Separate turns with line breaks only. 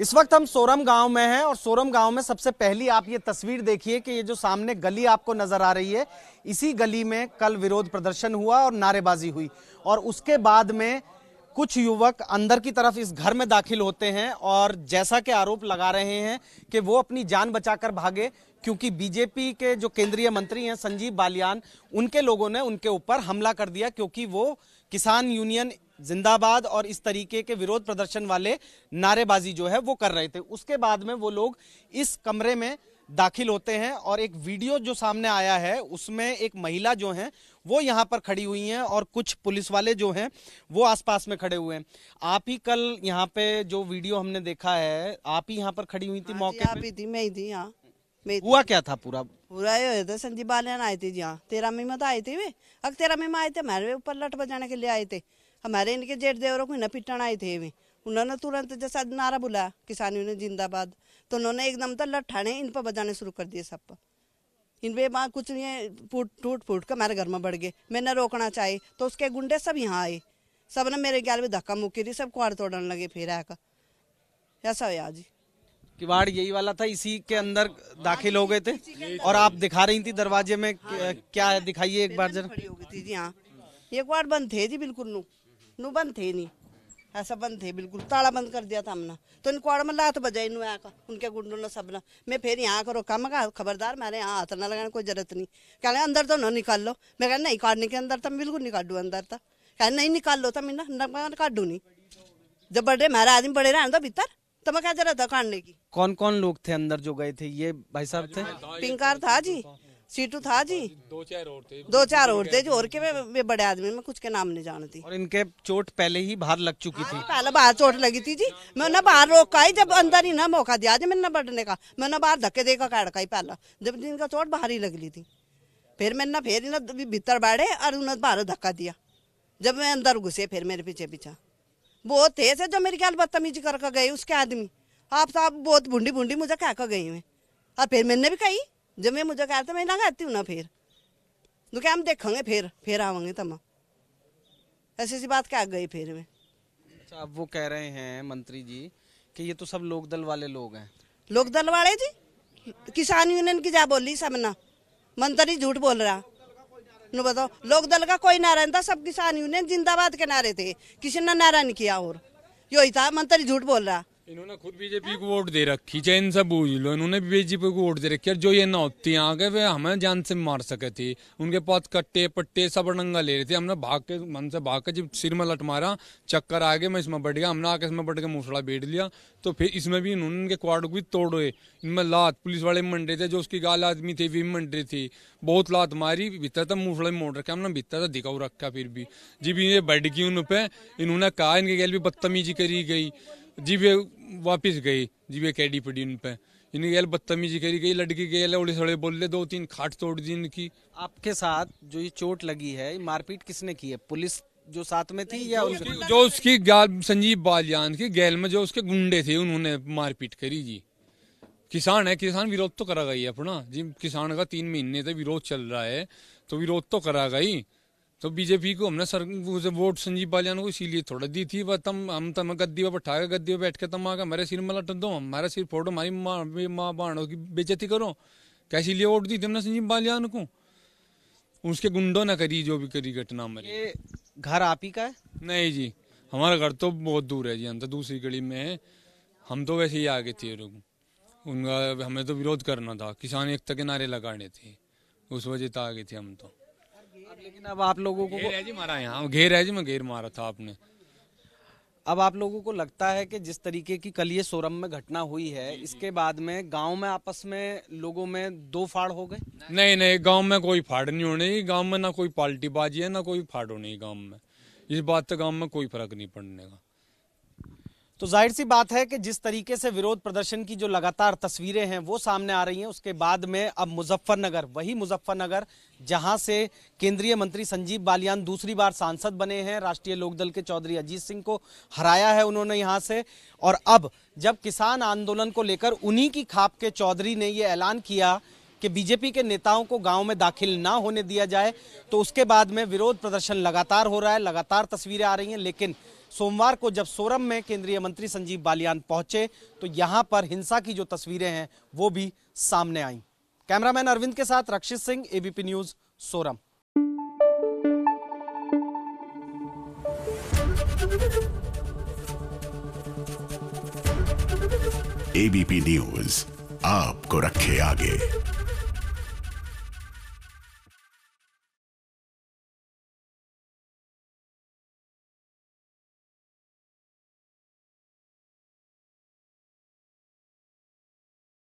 इस वक्त हम सोरम गांव में हैं और सोरम गांव में सबसे पहली आप ये तस्वीर देखिए कि ये जो सामने गली आपको नजर आ रही है इसी गली में कल विरोध प्रदर्शन हुआ और नारेबाजी हुई और उसके बाद में कुछ युवक अंदर की तरफ इस घर में दाखिल होते हैं और जैसा कि आरोप लगा रहे हैं कि वो अपनी जान बचाकर भागे क्योंकि बीजेपी के जो केंद्रीय मंत्री हैं संजीव बालियान उनके लोगों ने उनके ऊपर हमला कर दिया क्योंकि वो किसान यूनियन जिंदाबाद और इस तरीके के विरोध प्रदर्शन वाले नारेबाजी जो है वो कर रहे थे उसके बाद में वो लोग इस कमरे में दाखिल होते हैं और एक वीडियो जो सामने आया है उसमें एक महिला जो है वो यहाँ पर खड़ी हुई हैं और कुछ पुलिस वाले जो हैं वो आसपास में खड़े हुए हैं आप ही कल यहाँ पे जो वीडियो हमने देखा है आप ही यहाँ पर खड़ी हुई थी हाँ मौके पे थी मैं ही थी यहाँ हुआ क्या था पूरा
पूरा ये होता संजीव बालियान आए थे जी हाँ तेरा में तो आए थे वे अब तेरा मई आए थे हमारे ऊपर लट बजाने के लिए आए थे हमारे इनके जेठ देवरों को न पिटन आए थे वे उन्होंने तुरंत जैसा नारा बुलाया किसानियों ने जिंदाबाद तो उन्होंने एकदम तो लट्ठाने इन पर बजाने शुरू कर दिए सब इन पे वहाँ कुछ नहीं फूट टूट फूट कर मेरे घर में बढ़ गए मैंने रोकना चाहिए तो उसके गुंडे सब यहाँ आए सब ने मेरे ग्याल में धक्का मुक्की थी सब कुड़ तोड़ने लगे फिर आकर ऐसा हो जी
किवाड़ यही वाला था इसी के अंदर दाखिल हो गए थे और आप दिखा रही थी दरवाजे में हाँ। क्या दिखाइए एक बार जरा खड़ी
हो गई थी जी हाँ ये कुआड़ बंद थे जी बिल्कुल नू नू बंद थे नहीं ऐसा हाँ, बंद थे बिल्कुल ताला बंद कर दिया था हमने तो इनको आड़ में लात बजा इन उनके गुंडों ने सब ना मैं फिर यहाँ करो कम का खबरदार मेरे यहाँ हाथ ना लगाने कोई जरूरत नहीं कह रहे अंदर तो ना निकाल लो मैं कह नहीं काटने के अंदर था तो बिल्कुल निकाल दू अंदर था तो। कह नहीं निकाल लो तब तो मैं काटू नहीं जब बड़े मेरा आदमी बड़े रहने दो भीतर तो मैं क्या जरूरत था काटने की
कौन कौन लोग थे अंदर जो गए थे ये भाई साहब थे
पिंकार था जी सीटू था जी
दो चार और थे दो
चार और थे जो और के मैं बड़े आदमी में कुछ के नाम नहीं जानती और इनके
चोट पहले ही बाहर लग चुकी हाँ, थी
पहले बाहर चोट लगी थी जी मैं उन्हें बाहर रोका ही जब अंदर ही ना मौका दिया जी मैंने बढ़ने का मैंने बाहर धक्के देखा काटका ही पहला जब इनका चोट बाहर ही लग ली थी फिर मैंने फिर इन्हें भीतर बैठे और उन्हें बाहर धक्का दिया जब मैं अंदर घुसे फिर मेरे पीछे पीछा वो तेज है जो मेरे ख्याल बदतमीजी करके गए उसके आदमी आप साहब बहुत भूडी भूडी मुझे कहकर गई मैं और फिर मैंने भी कही जब मैं मुझे रहा था मैं लगाती हूँ ना फिर तो क्या हम देखेंगे फिर फिर आवेंगे तमाम ऐसी ऐसी बात क्या गई फिर में
अच्छा अब वो कह रहे हैं मंत्री जी कि ये तो सब
लोक दल वाले लोग हैं लोकदल वाले जी किसान यूनियन की जा बोली सब ना मंत्री झूठ बोल रहा नो बताओ लोकदल का कोई नारा था सब किसान यूनियन जिंदाबाद के नारे थे किसी ने नारा नहीं किया और यो था मंत्री झूठ बोल रहा
इन्होंने खुद बीजेपी को वोट दे रखी चाहे इनसे बूझ लो इन्होंने भी बीजेपी को वोट दे रखी और जो ये ना होती यहाँ के वे हमें जान से मार सके थे उनके पास कट्टे पट्टे सब रंगा ले रहे थे हमने भाग के मन से भाग के जब सिर में लट मारा चक्कर आ गए मैं इसमें बैठ गया हमने आके इसमें बैठ के मूसड़ा बैठ लिया तो फिर इसमें भी इन्होंने इनके क्वार को भी तोड़े इनमें लात पुलिस वाले मंड रहे थे जो उसकी गाल आदमी थे वे मंड रही थी बहुत लात मारी भीतर तक मूसड़ा मोड़ रखे हमने भीतर तक दिखाऊ रखा फिर भी जी भी ये बैठ गई उन पर इन्होंने कहा इनके गैल भी बदतमीजी करी गई जीबे वापिस गई जीबे कैडी पड़ी उन पर इनकी गल बदतमीजी करी गई लड़की गई उड़े सड़े ले दो तीन
खाट तोड़ दी इनकी आपके साथ जो ये चोट लगी है मारपीट किसने की है पुलिस जो साथ में थी या उसकी, जो
उसकी गाल संजीव बालियान की गैल में जो उसके गुंडे थे उन्होंने मारपीट करी जी किसान है किसान विरोध तो करा गई अपना जी किसान का तीन महीने से विरोध चल रहा है तो विरोध तो करा गई तो बीजेपी को हमने सर वोट संजीव बालियान को इसीलिए थोड़ा दी थी वह तम हम तम गद्दी पर ठाके गद्दी पर बैठ के तम आगे मेरे सिर में लट दो हमारे सिर फोड़ो मारी माँ माँ बहनों की बेचती करो कैसी लिए वोट दी थी हमने संजीव बालियान को उसके गुंडों ने करी जो भी करी घटना हमारी घर आप ही का है नहीं जी हमारा घर तो बहुत दूर है जी हम तो दूसरी गली में हम तो वैसे ही आगे थे उनका हमें तो विरोध करना था किसान एकता के नारे लगाने थे उस वजह से आगे थे हम तो
लेकिन अब आप लोगों को घेर है जी मारा यहाँ घेर है जी मैं घेर मारा था आपने अब आप लोगों को लगता है कि जिस तरीके की कल ये सोरम में घटना हुई है इसके बाद में गांव में आपस में लोगों में दो फाड़ हो गए
नहीं नहीं गांव में कोई फाड़ नहीं होने गांव में ना कोई बाजी है ना कोई फाड़ होने गांव में इस बात से गांव में कोई फर्क नहीं पड़ने का
तो जाहिर सी बात है कि जिस तरीके से विरोध प्रदर्शन की जो लगातार तस्वीरें हैं वो सामने आ रही हैं उसके बाद में अब मुजफ्फरनगर वही मुजफ्फरनगर जहां से केंद्रीय मंत्री संजीव बालियान दूसरी बार सांसद बने हैं राष्ट्रीय लोकदल के चौधरी अजीत सिंह को हराया है उन्होंने यहां से और अब जब किसान आंदोलन को लेकर उन्हीं की खाप के चौधरी ने ये ऐलान किया कि बीजेपी के नेताओं को गांव में दाखिल ना होने दिया जाए तो उसके बाद में विरोध प्रदर्शन लगातार हो रहा है लगातार तस्वीरें आ रही हैं लेकिन सोमवार को जब सोरम में केंद्रीय मंत्री संजीव बालियान पहुंचे तो यहां पर हिंसा की जो तस्वीरें हैं वो भी सामने आई कैमरामैन अरविंद के साथ रक्षित सिंह एबीपी न्यूज सोरम एबीपी न्यूज आपको रखे आगे